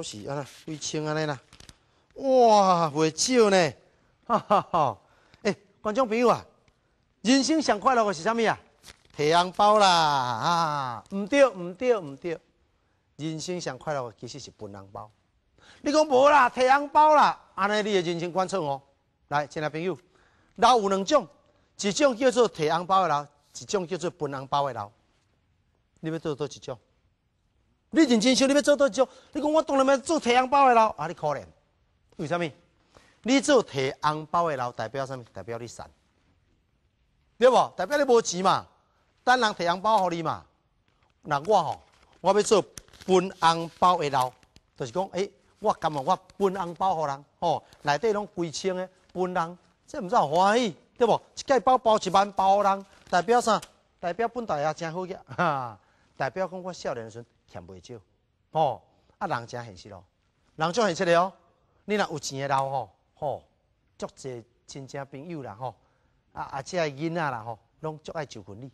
都是啊，飞青安尼啦，哇，不少呢，哈哈哈！哎，观众朋友啊，人生上快乐的是啥物啊？提红包啦啊，唔对唔对唔对，人生上快乐其实是分红包。你讲无啦，提红包啦，安尼你的人生观错哦。来，亲爱朋友，楼有两种，一种叫做提红包的楼，一种叫做分红包的楼，你要做多一种？你认真想，你要做到少？你讲我当然要做提红包的楼啊！你可怜，为什么？你做提红包的楼代表什么？代表你傻，对不？代表你无钱嘛？等人提红包给你嘛？那我吼，我要做分红包的楼，就是讲，诶，我感觉我分红包给人？吼，内底拢几千的分人，这不知好欢喜，对不？一包包一万包人，代表啥？代表本大爷真好个，哈！代表讲我少年时。欠袂少，吼！啊，人真现实咯，人足现实的哦。你若有钱的老吼，吼，足侪亲戚朋友啦吼，啊啊，且囡仔啦吼，拢足爱照顾你。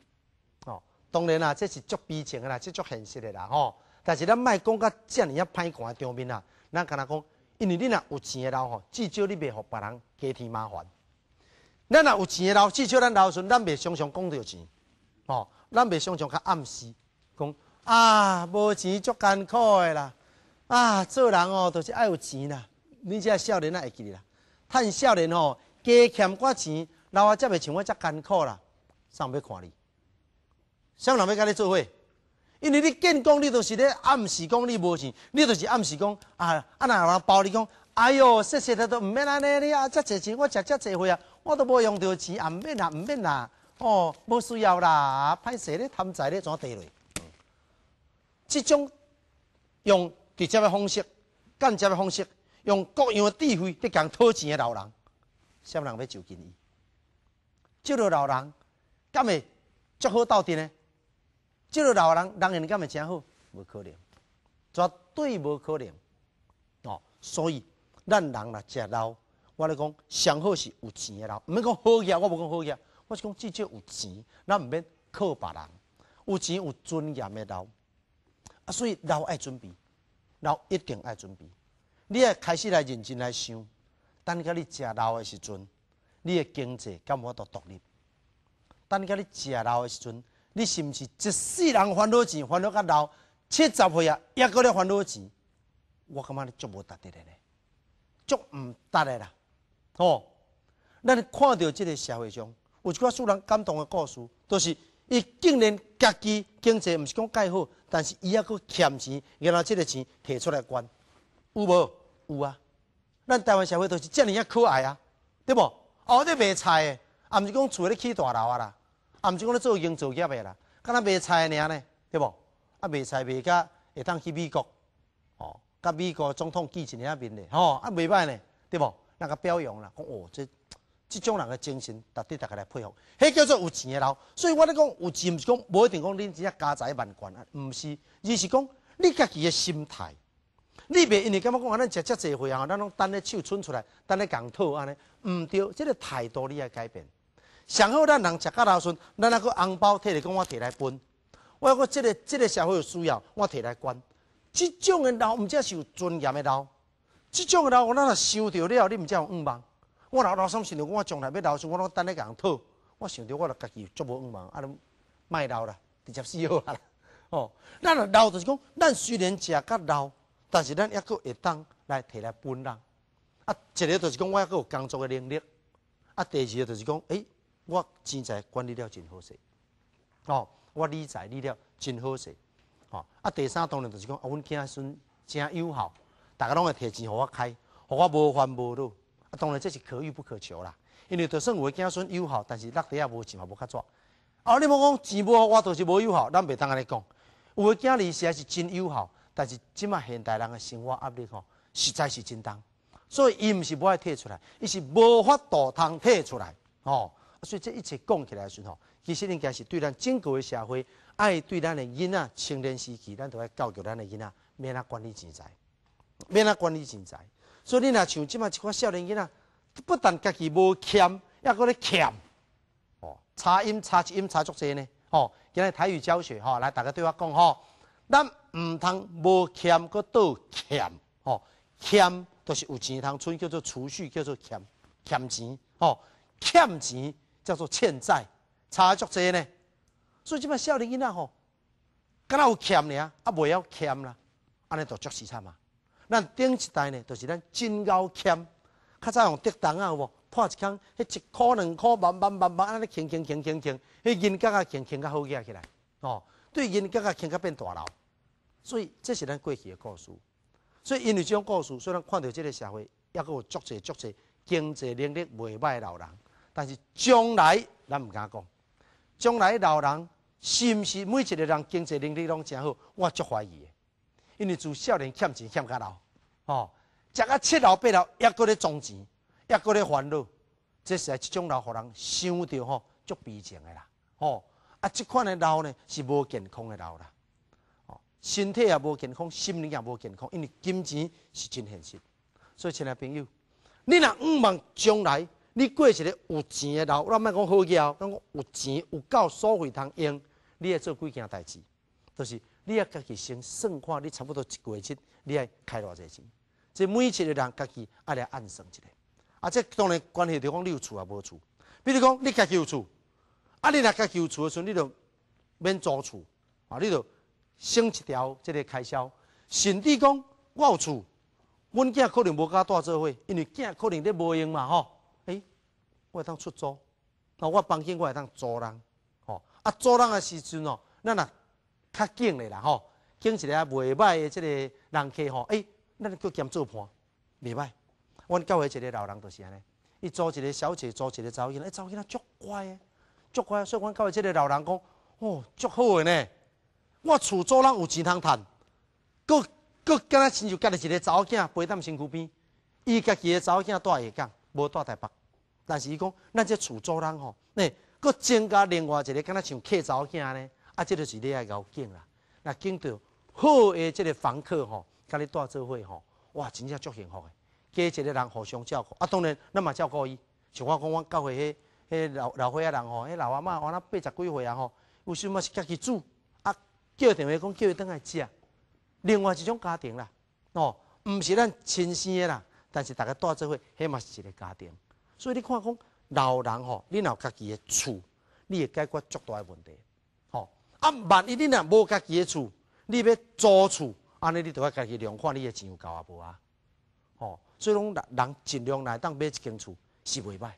哦，当然啦，这是足悲情的啦，足现实的啦吼。但是咱卖讲到遮尔啊歹看诶场面啦，咱敢若讲，因为你若有钱的老吼，至少你袂互别人加添麻烦。咱若有钱的老，至少咱老孙咱袂常常讲着钱，吼，咱袂常常较暗示讲。啊，无钱足艰苦的啦！啊，做人哦，都是爱有钱啦。你这少年哪会记啦？趁少年哦，加欠寡钱，老啊则袂像我遮艰苦啦。上袂看你，上人要甲你做伙？因为你见讲你都是咧按时讲你无钱，你都是按时讲啊。啊有人包你讲，哎哟，说说他都唔免尼你啊，遮济钱我食遮济回啊，我都无用到钱啊，唔免啦毋免啦，哦，无需要啦，歹势咧贪财咧，怎跌类？即种用直接的方式、间接的方式，用各样智慧在讲讨钱的老人，啥物人要就近伊？即个老人敢会足好斗阵呢？即个老人人然敢会真好，无可能，绝对无可能哦。所以咱人若食老，我咧讲上好是有钱的老，毋免讲好业，我无讲好业，我是讲至少有钱，咱毋免靠别人，有钱有尊严的老。啊，所以老爱准备，老一定爱准备。你也开始来认真来想，等甲你食老的时阵，你的经济敢无度独立？等甲你食老的时阵，你是毋是一世人烦恼钱，烦恼到老七十岁啊，抑个咧烦恼钱，我感觉你足无值得的咧，足值得的啦。哦，咱看到即个社会上，有一寡使人感动的故事都是。伊竟然家己经济毋是讲介好，但是伊还佫欠钱，然后即个钱摕出来捐，有无？有啊！咱台湾社会都是遮尔遐可爱啊，对无？哦，这卖菜的，也毋是讲厝咧起大楼啊啦，也毋是讲咧做营造业的啦，敢若卖菜尔呢？对无？啊，卖菜卖甲会当去美国，哦，甲美国总统见一面咧，吼，啊，袂歹呢，对无？那个表扬啦，讲哦，这。即种人的精神，值得大家来佩服。迄叫做有钱的老。所以我咧讲，有钱不是讲，无一定讲恁只家财万贯啊，毋是，而是讲你家己嘅心态。你袂因为感觉讲，咱食遮社岁啊，咱拢等咧手伸出来，等咧共透安尼，毋对，这个态度你要改变。上好咱人食较老孙，咱那个红包摕来讲，我摕来分。我要讲这个这个社会有需要，我摕来捐。即种的老毋只是有尊严的老，即种的老，我那收着了，你毋只有五万。我老老咁程度，我仲来要老？所我我等係覺讨。好，我想着我係家己有部工房，阿啊，唔老啦，直接死咗了。哦，嗱，老就是讲，咱虽然食较老，但是咱抑都会当来摕来本人。啊，一个就是讲我抑都有工作嘅能力。啊，第二个就是講，誒，我钱财管理了真好势，哦，我理财理了真好势，哦，啊，第三当然就是講，我嘅孙真友好，大家拢会摕钱互我开，互我无烦無攞。啊，当然这是可遇不可求啦，因为就算我囝孙优秀，但是落地也无钱，无较抓。啊，你莫讲钱无，我就是无优秀，咱袂当安尼讲。有家里实在是真优秀，但是即马现代人的生活压力吼，实在是真重。所以伊毋是无爱退出来，伊是无法度通退出来哦。所以这一切讲起来的时候，其实应该是对咱整个的社会，爱对咱的囡仔，青年时期，咱都要教育咱的囡仔，免啊管理钱财，免啊管理钱财。所以你若像即马一款少年囡仔，不但家己无欠，抑搁咧欠哦，差音差字音差足济呢。哦，今日台语教学吼，来大家对我讲吼，咱毋通无欠搁倒欠哦，欠著是有钱通存叫做储蓄，叫做欠欠钱哦，欠钱叫做欠债，差足济呢。所以即马少年囡仔吼，敢若有欠呀？啊，未晓欠啦，安尼就足死惨啊！咱顶一代呢，就是咱真够欠，较早用竹筒啊，有无？破一空，迄一、箍两箍，慢慢慢慢安尼轻轻轻轻轻，迄银格啊，轻轻较好起来。哦，对银格啊，轻较变大楼，所以，这是咱过去的故事。所以，因为即种故事，所以咱看到即个社会，抑阁有足侪足侪经济能力袂歹诶老人。但是将来，咱毋敢讲，将来老人是毋是每一个人经济能力拢诚好，我足怀疑。因为住少年欠钱欠到老，哦，食到七老八老还过来装钱，还过来烦恼，这是啊，种老互人想到吼，足悲情的啦，哦，啊，即款的老呢是无健康的老啦，哦，身体也无健康，心灵也无健康，因为金钱是真现实，所以，亲爱朋友，你若唔望将来，你过一个有钱的老，咱莫讲好妖，讲有钱有够所费通用，你要做几件代志，都是。你要家己先算看，你差不多一个月钱，你爱开偌侪钱？即每一个人家己爱来暗算一下。啊，这当然关系到讲你有厝啊无厝。比如讲，你家己有厝，啊，你若家己有厝的时阵，你就免租厝，啊，你就省一条即个开销。甚至讲我有厝，阮囝可能无搞大做伙，因为囝可能咧无用嘛吼。诶、哎，我当出租，那我帮衬我当租人，吼。啊，租人嘅时阵哦，咱那。较紧诶啦吼，紧一个啊袂歹诶，即个人客吼，诶，咱去兼做伴，袂歹。阮教诶一个老人，着是安尼，伊租一个小姐，租一个某囡仔，诶，某囡仔足乖诶，足乖。所以，阮教诶即个老人讲，哦，足好诶呢。我厝租人有钱通趁，佮佮敢若亲像隔己一个查某囝背在身躯边，伊家己诶查某囝蹛下港，无蹛台北。但是伊讲，咱这厝租人吼，诶，佮增加另外一个敢若像客查某囝呢？啊，即就是你爱交敬啦。那见到好诶，即个房客吼，甲你带做伙吼，哇，真正足幸福诶。加一个人互相照顾，啊，当然，咱嘛照顾伊。像我讲，我教会迄迄老老岁仔人吼，迄老阿嬷，哦，那八十几岁啊吼，有时嘛是家己煮，啊，叫电话讲叫伊倒来食。另外一种家庭啦，哦，毋是咱亲生诶啦，但是大家带做伙，迄嘛是一个家庭。所以你看，讲老人吼，你有家己诶厝，你会解决足大诶问题。啊！万一你若无家己诶厝，你要租厝，安尼你都要家己量看，你诶钱有够啊无啊？哦，所以讲人尽量来当买一间厝是袂歹，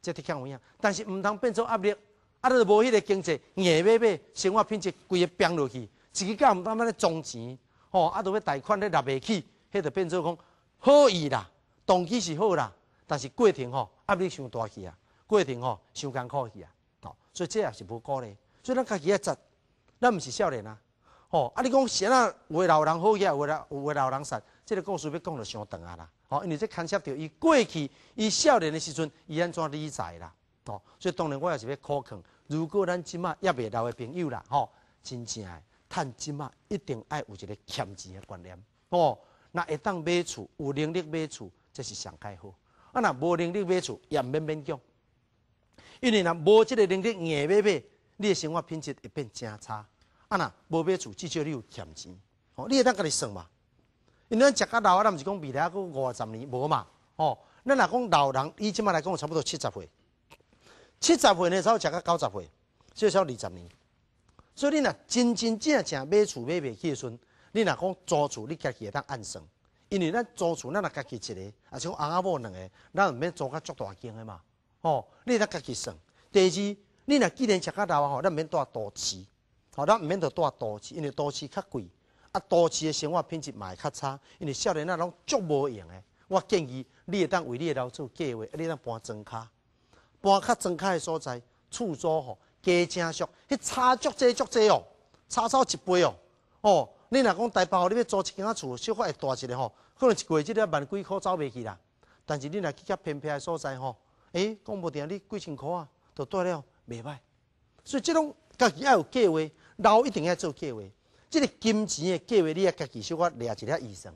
即的确有影。但是毋通变做压力，啊，你无迄个经济硬要买，生活品质规个变落去，一己干毋干安咧？装钱，哦，啊，都要贷款咧拿未起，迄就变做讲好意啦，动机是好啦，但是过程吼压力伤大去啊，过程吼伤艰苦去啊，哦，所以这也是无可咧。所以咱家己要扎。咱毋是少年啊！哦，啊你讲些啊？有诶老人好来，有位有诶老人塞，即个故事要讲得伤长啊啦！哦，因为这牵涉到伊过去伊少年诶时阵，伊安怎理财啦？哦，所以当然我也是要考劝，如果咱即麦约未来诶朋友啦，吼，真正诶趁即麦一定爱有一个欠钱诶观念。哦，若会当买厝有能力买厝，这是上开好。啊，若无能力买厝也毋免勉强，因为若无即个能力硬买买，你诶生活品质会变真差。啊，无买厝至少你有钱钱，哦，你会当家己算嘛？因为咱食较老啊，咱毋是讲未来还佫五十年无嘛，哦，咱若讲老人，伊即马来讲差不多七十岁，七十岁呢，才食到九十岁，至少二十年。所以你若真真正正买厝买起的时阵，你若讲租厝，你家己会当按算，因为咱租厝，咱若家己一个，啊，像阿公阿某两个，咱毋免租较足大间诶嘛，哦，你当家己算。第二，你若既然食较老啊，吼，咱毋免多多钱。好，咱毋免著住都市，因为都市较贵，啊，都市诶，生活品质嘛会较差，因为少年人拢足无闲诶。我建议，你会当为你诶老厝计划，你会当搬砖卡，搬较砖卡诶所在，厝租吼，加正俗，迄差足济足济哦，差少一倍哦。哦，你若讲大包，你要租一间仔厝，小可会大一个吼，可能一个月即个万几箍走袂去啦。但是你若去较偏僻诶所在吼，诶，讲不定你几千箍啊，就住了袂歹。所以，即种家己要有计划。老一定要做计划，这个金钱的计划你也家己小可掠一个医生，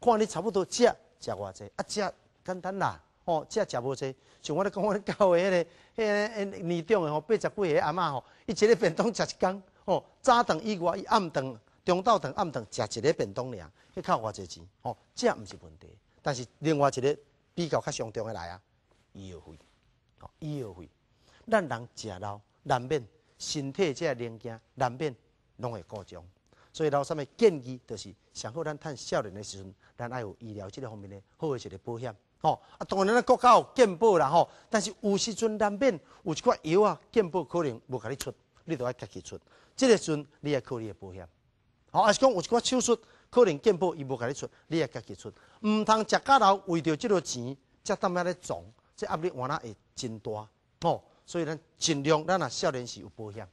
看你差不多食食偌济，啊食简单啦，吼食食无济，像我咧讲我咧教的迄个，迄个年长的吼八十几岁阿嬷吼，伊一日便当食一工哦早顿、伊外，暗顿、中昼顿、暗顿食一日便当尔，迄靠偌济钱，吼食毋是问题，但是另外一个比较较重要来啊，医药费，哦医药费，咱人食老难免。身体这零件难免拢会故障，所以老三的建议就是，上好咱趁少年的时阵，咱要有医疗这个方面的好的一个保险。吼，啊当然咱国家有健保啦，吼，但是有时阵难免有一款药啊，健保可能无甲你出，你都要家己出。这个时阵你也考虑的保险。好，还是讲有一款手术可能健保伊无甲你出，你也家己出。毋通食家老为着这个钱，才当面咧撞，这压力换那会真大，吼。所以咱尽量咱啊，少年时有保险。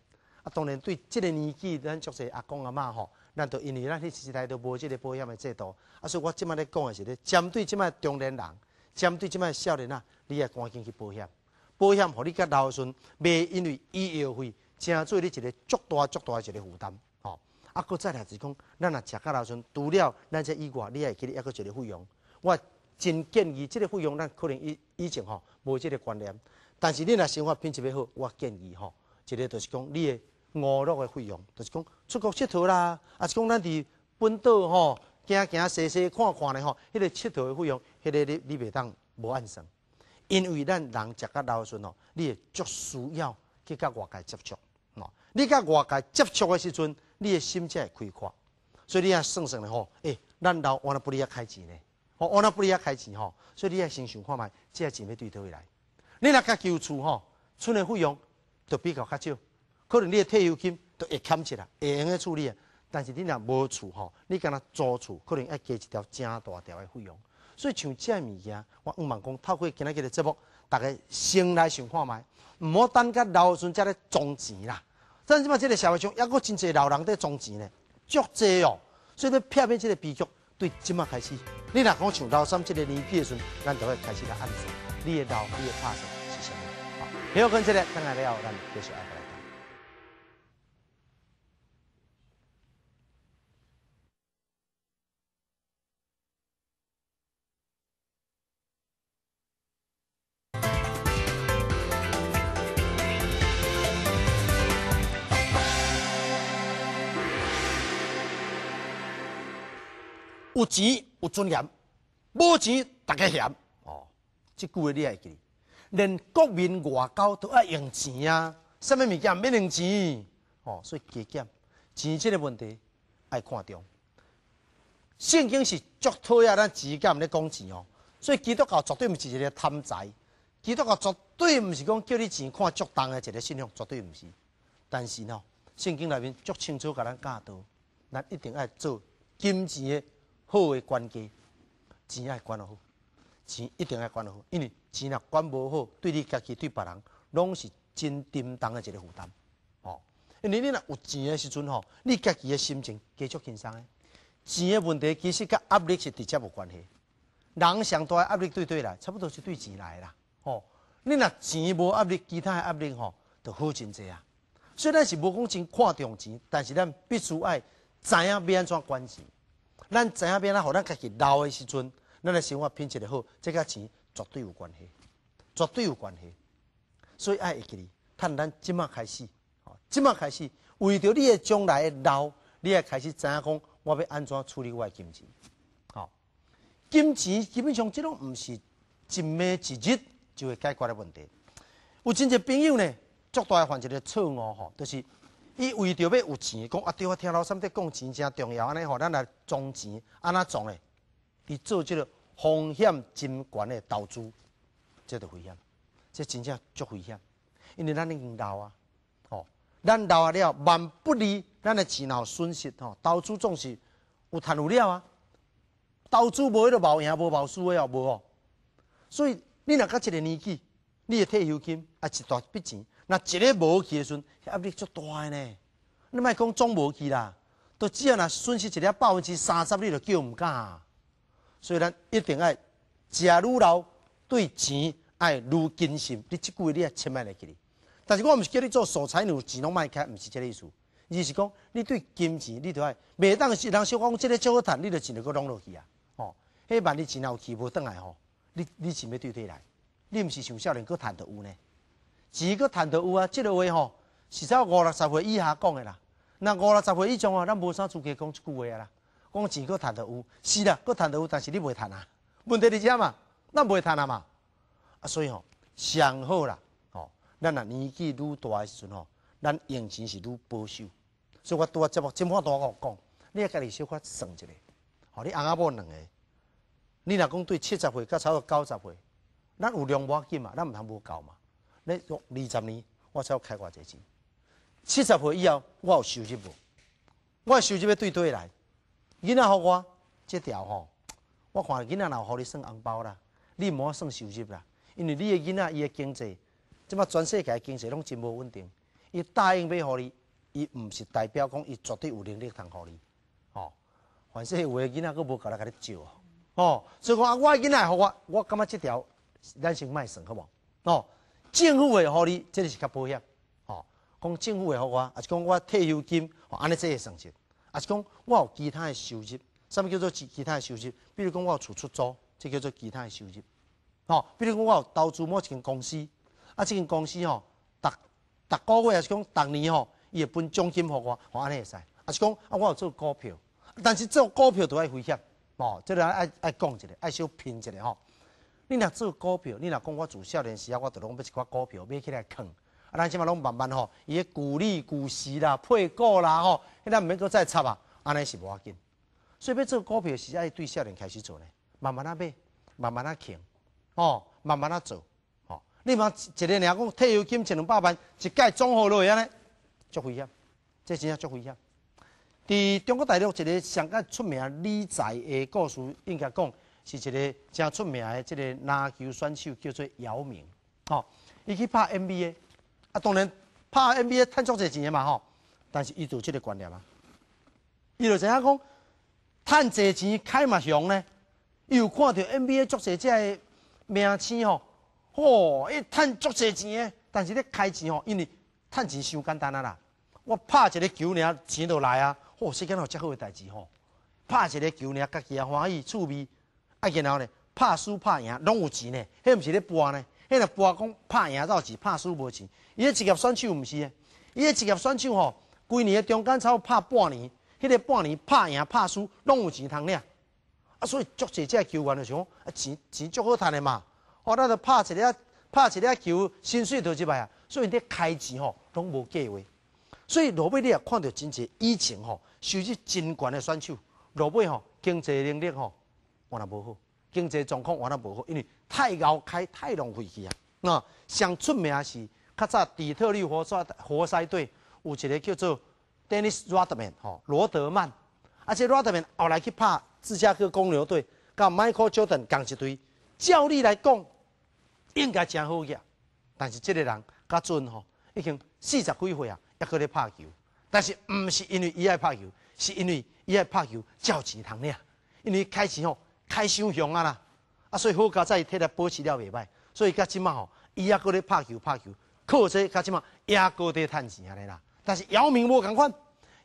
啊，当然对即个年纪，咱足是阿公阿嬷吼，咱都因为咱迄时代都无即个保险的制度。啊，所以我即卖咧讲的是咧，针对即卖中年人，针对即卖少年啊，你也赶紧去保险。保险，互你较老孙，未因为医药费，诚做你一个足大足大一个负担。吼啊，搁再来是讲，咱若食较老孙，除了咱这以外，你也会记得一个一个费用。我真建议，即个费用咱可能以以前吼，无即个观念。但是你若生活品质要好，我建议吼，一个就是讲你的娱乐的费用，就是讲出国佚佗啦，啊，是讲咱伫本岛吼，行行、细细、看看咧吼，迄个佚佗的费用，迄个你你袂当无按算，因为咱人食较老的时阵吼，你足需要去甲外界接触，喏，你甲外界接触的时阵，你的心才会开阔，所以你也算算咧吼，诶，咱老我那不利啊开钱呢？我那不利啊开钱吼，所以你也先想看卖，即个钱要对叨位来？你若较有厝吼，厝内费用著比较较少，可能你的退休金著会欠起来，会用个处理啊。但是你若无厝吼，你敢若租厝，可能要加一条正大条的费用。所以像这物件，我毋万讲，透过今仔日的节目，大家先来想看卖，毋好等个老孙才来装钱啦。咱即嘛，这个社会上，还阁真济老人在装钱呢，足济哦。所以要避免这个悲剧，对即马开始。你哪讲想到三七的年皮的时，咱就会开始来暗示你的老，你的怕什是什么？好，没有跟这个，当然了，要咱继续爱回答。五五有尊严，无钱大家嫌。哦，这句话你爱记。连国民外交都要用钱啊，什么物件免用钱？哦，所以节俭，钱这个问题爱看重。圣经是足讨啊，咱节俭咧讲钱哦。所以基督教绝对毋是一个贪财，基督教绝对毋是讲叫你钱看足重的一个信仰，绝对毋是。但是呢，圣经内面足清楚，甲咱教导，咱一定爱做金钱的好的关家钱也要得好，钱一定爱管得好，因为钱若管无好，对你家己、对别人，拢是真沉重的一个负担。吼，因为你若有钱的时阵吼，你家己的心情继续轻松的。钱的问题，其实甲压力是直接无关系。人上的压力对对来，差不多是对钱来的啦。哦，你若钱无压力，其他的压力吼就好真侪啊。虽然是无讲真看重钱，但是咱必须爱知影安怎管钱。咱知影变哪，互咱家己老诶时阵，咱诶生活品质著好，即个钱绝对有关系，绝对有关系。所以爱会记你，趁咱即马开始，吼，即马开始，为着你诶将来诶老，你也开始知影讲，我要安怎处理我诶金钱。吼，金钱基本上即种毋是一暝一日就会解决诶问题。有真侪朋友呢，足大犯一个错误吼，著是。伊为着要有钱，讲啊对，我听老三傅讲，钱正重要安尼吼，咱来装钱，安怎装诶？伊做即个风险真悬诶投资，这著危险，即真正足危险，因为咱已经老啊，哦，咱老啊了，万不利，咱诶钱有损失吼，投资总是有赚有了啊，投资无迄个无赢，无无输诶也无哦，所以你若到一个年纪。你的退休金啊，一大笔钱，那一个无去的时阵，压力足大呢。你莫讲总无去啦，都只要若损失一了百分之三十，你著叫毋敢啊。所以咱一定爱，食愈老对钱爱愈谨心，你即句话你也千万来记哩。但是我毋是叫你做守财奴，钱拢莫开，毋是即个意思。二是讲你对金钱，你都爱未当是人小讲，即个借好趁，你都钱能搁拢落去啊。哦，迄万一钱若有去无转来吼，你你是要对退来？你毋是想少年阁趁得有呢？钱阁趁得有啊！即个话吼，是只五六十岁以下讲的啦。那五六十岁以上啊，咱无啥资格讲即句话啊啦。讲钱阁趁得有，是啦，阁趁得有，但是你未趁啊。问题伫遮嘛，咱未趁啊嘛。啊，所以吼，上好啦。哦，咱若年纪愈大诶时阵吼，咱用钱是愈保守。所以我啊节目，接目啊我讲，你也家己小可算一下。哦，你翁仔某两个，你若讲对七十岁甲不过九十岁。咱有两万斤嘛？咱毋通无够嘛？你做二十年，我才开偌济钱。七十岁以后，我有收入无？我个收入要对对来。囡仔互我即条吼，我看囡仔若互你算红包啦，你毋好算收入啦。因为你诶囡仔伊诶经济，即摆全世界经济拢真无稳定。伊答应要互你，伊毋是代表讲伊绝对有能力通互你。吼，凡是有个囡仔佫无够来甲你照哦。哦，所以讲我诶囡仔互我，我感觉即条。咱先卖算好无？哦，政府会互你，这个是较保险。哦，讲政府会互我，还是讲我退休金，安尼这个算失，还是讲我有其他诶收入。什么叫做其其他诶收入？比如讲我有厝出租，即叫做其他诶收入。哦，比如讲我有投资某一间公司，啊，这间公司吼，逐逐个月还是讲逐年吼，伊会分奖金互我，我安尼会使。啊，是讲啊，我有做股票，但是做股票都爱危险。哦，即个爱爱讲一下，爱小拼一下吼。你若做股票，你若讲我做少年时啊，我当拢要一块股票买起来扛。啊，咱即码拢慢慢吼，伊个股利、股息啦、配股啦吼，迄咱毋免阁再插啊，安尼是无要紧。所以要做股票时，爱对少年开始做呢，慢慢啊买，慢慢啊扛，吼，慢慢啊做。吼，你嘛一个人讲退休金一两百万，一盖中号去安尼，足危险，这真正足危险。伫中国大陆一个上较出名理财诶故事，应该讲。是一个真出名的即个篮球选手，叫做姚明。哦，伊去拍 NBA，啊，当然拍 NBA 赚足侪钱嘛吼。但是伊就即个观念啊，伊就知影讲？赚侪钱开嘛雄呢？有看到 NBA 足侪只个明星吼，吼，伊赚足侪钱诶。但是咧开钱吼，因为赚钱伤简单啊啦。我拍一个球尔，钱就来啊。吼，世间有遮好的代志吼，拍一个球尔，家己也欢喜趣味。啊，然后呢，拍输拍赢拢有钱呢，迄毋是咧博呢，迄个博讲拍赢有钱，拍输无钱。伊迄职业选手毋是诶，伊迄职业选手吼，规年诶中间差不拍半年，迄个半年拍赢拍输拢有钱通领。啊，所以足侪即个球员就想，啊钱钱足好趁诶嘛。哦，咱著拍一个拍一个球，薪水都一摆啊，所以你开钱吼拢无计划。所以落尾你也看到真侪以前吼收入真悬诶选手，落尾吼经济能力吼。换那无好，经济状况换那无好，因为太高开太浪费去啊！那上出名是较早底特律活塞活塞队有一个叫做 Dennis Rodman 吼罗德曼，而且 Rodman 后来去拍芝加哥公牛队，甲 Michael Jordan 共一队，照理来讲，应该真好个，但是即个人甲阵吼已经四十几岁啊，抑佫咧拍球。但是毋是因为伊爱拍球，是因为伊爱拍球照钱通领，因为开始吼。开胸凶啊啦，啊所以好加伊体力保持了袂歹，所以加即麻吼，伊也搁咧拍球拍球，靠这加即麻也够力趁钱安尼啦。但是姚明无共款，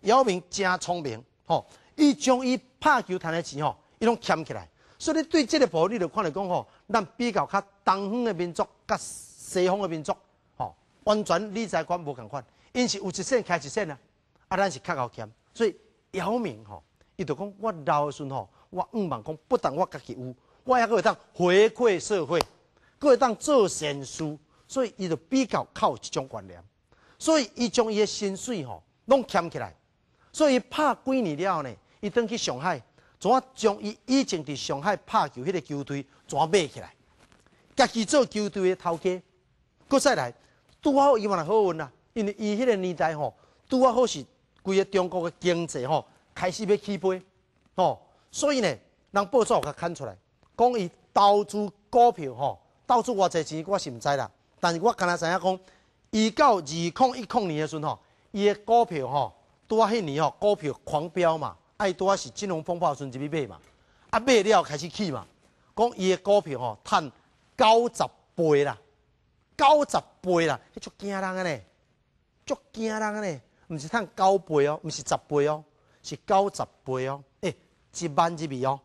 姚明真聪明，吼，伊将伊拍球趁的钱吼，伊拢欠起来。所以你对即个福你就看着讲吼，咱比较较东方的民族，甲西方的民族，吼，完全理财观无共款。因是有一线开一线啊，啊咱是较贤欠，所以姚明吼，伊就讲我老的时阵吼。我五万讲，不但我家己有，我还可以当回馈社会，阁会当做善事，所以伊就比较靠这种观念。所以伊将伊个薪水吼拢欠起来，所以拍几年了后呢，伊登去上海，怎将伊以前伫上海拍球迄个球队怎买起来，家己做球队个头家，阁再来，拄好伊有来好运啦，因为伊迄个年代吼，拄好是规个中国个经济吼开始要起飞，吼。所以呢，人报纸有甲刊出来，讲伊投资股票吼，投资偌侪钱，我是毋知啦。但是我刚才知影讲，伊到二零一零年的时候，伊的股票吼，啊迄年吼，股票狂飙嘛，啊拄啊是金融风暴时阵去买嘛，啊买了开始起嘛，讲伊的股票吼，赚九十倍啦，九十倍啦，足惊人个呢，足惊人个呢，唔是赚九倍哦，毋是十倍哦，是九十倍哦，诶。一万几米哦，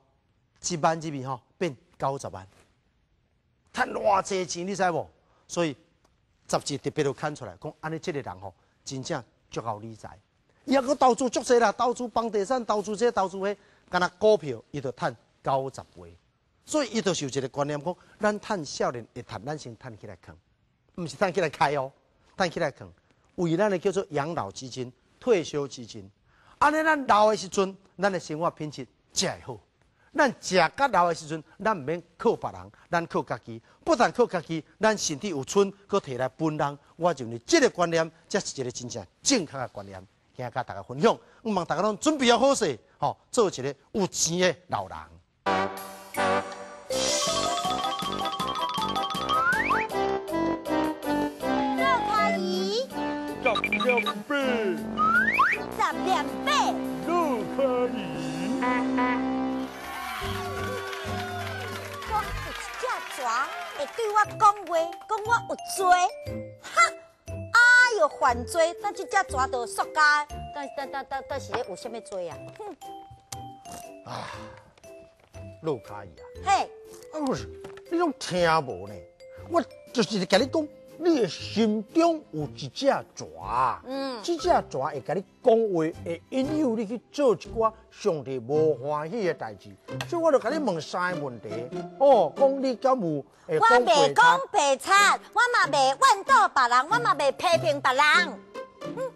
一万几米哦，变九十万，赚偌济钱你知无？所以，杂志特别都看出来，讲安尼即个人吼，真正足够理财。伊阿佫投资足多啦，投资房地产，投资这，投资迄，敢若股票，伊都赚九十倍。所以，伊就有一个观念，讲咱趁少年，会趁，咱先趁起来扛，毋是趁起来开哦，趁起来扛，为咱的叫做养老基金、退休基金。安尼咱老的时阵，咱的生活品质。食好，咱食甲老的时阵，咱毋免靠别人，咱靠家己。不但靠家己，咱身体有剩，搁摕来分人。我就为这个观念才是一个真正健康嘅观念，今甲大家分享。毋望大家拢准备好势，吼，做一个有钱的老人。阿姨，十十阿姨。我是一只蛇，会对我讲话，讲我有罪。哈！哎呦，犯罪！但这只蛇着缩家。但但但但但是，有甚物罪啊？哼！陆阿姨啊，嘿，是，你拢听无呢？我就是跟你讲。你的心中有一只蛇，这只蛇会跟你讲话，会引诱你去做一寡上帝无欢喜的代志。所以我就跟你问三个问题，哦，讲你敢有？我袂讲白贼，我嘛袂问到别人，我嘛袂批评别人。嗯，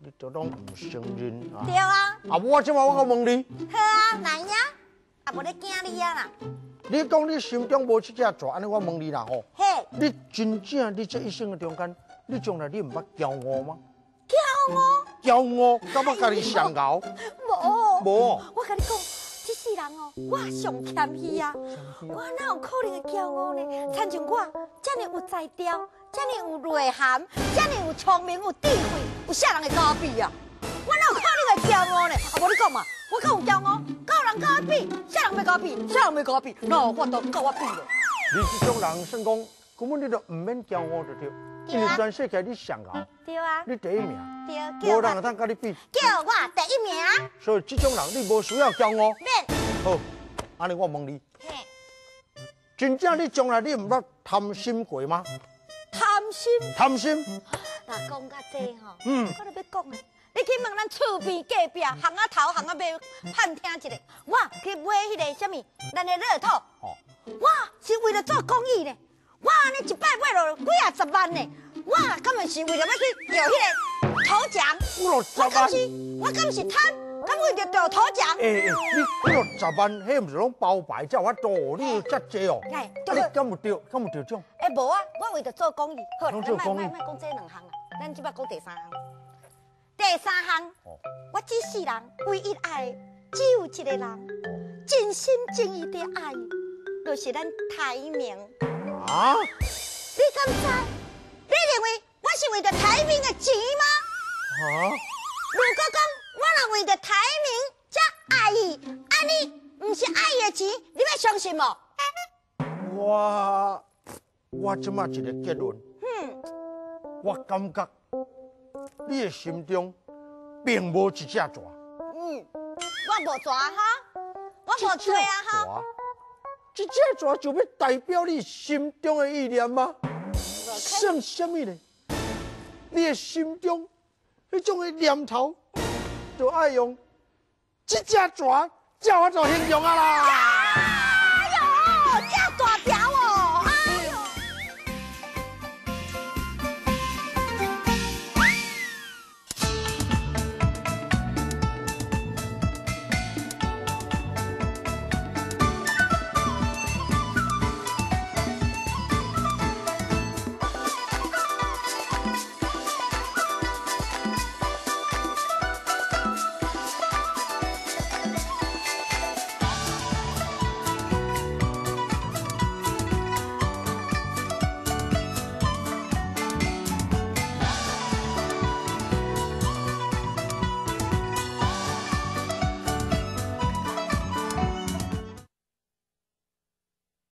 你都当无声音啊。对啊。啊，我即马我问你。好啊，来呀。啊，无咧惊你啊啦。你讲你心中无这只蛇，安尼我问你啦吼。你真正，你这一生的中间，你从来你唔怕骄傲吗？骄傲？骄傲？干嘛家己上傲？无？无？我跟你讲，这世人哦，我上谦虚啊！我哪有可能会骄傲呢？参照我，这么有才调，这么有内涵，这么有聪明，有智慧，有啥人跟高比啊！我哪有可能会骄傲呢？啊，跟你讲嘛，我可有骄傲，够人跟我比，啥人要我比？啥人要我比？哪有法度跟我比了。你是种人算讲。根本你就唔免教我就对，因为全世界你上好，对啊，你第一名，对，冇人能甲你比，叫我第一名。所以这种人你无需要教我。好，安尼我问你，真正你将来你唔捌贪心鬼吗？贪心？贪心？那讲较济吼，嗯，我都要讲啊。你去问咱厝边隔壁，行啊头行啊尾，探听一下，哇，去买迄个什么？咱的乐土。哦，哇，是为了做公益呢？我安尼一摆买落几啊十万呢？我根本是为了要去钓迄个土墙？我甘是，我根本是贪？甘为着钓土墙？哎，你你十万，迄唔是拢包白债？我做你有遮济哦？哎，钓你甘唔钓？甘唔钓奖？哎，无啊，我为着做公益。好咱卖卖卖，讲这两项啦，咱即摆讲第三行。第三行，我此世人唯一爱，只有一个人，真心真意的爱，就是咱台明。啊！你敢知？你认为我是为着台明的钱吗？啊！如果讲我若为着台明才爱伊，安尼唔是爱伊的钱，你要相信无？我我这么一个结论，哼，我感觉你的心中并无一只蛇。嗯，我无蛇哈，我无蛇啊哈。这只蛇就要代表你心中的意念吗？像什么呢？你的心中那种的念头，就爱用这只蛇叫我做英雄啊啦！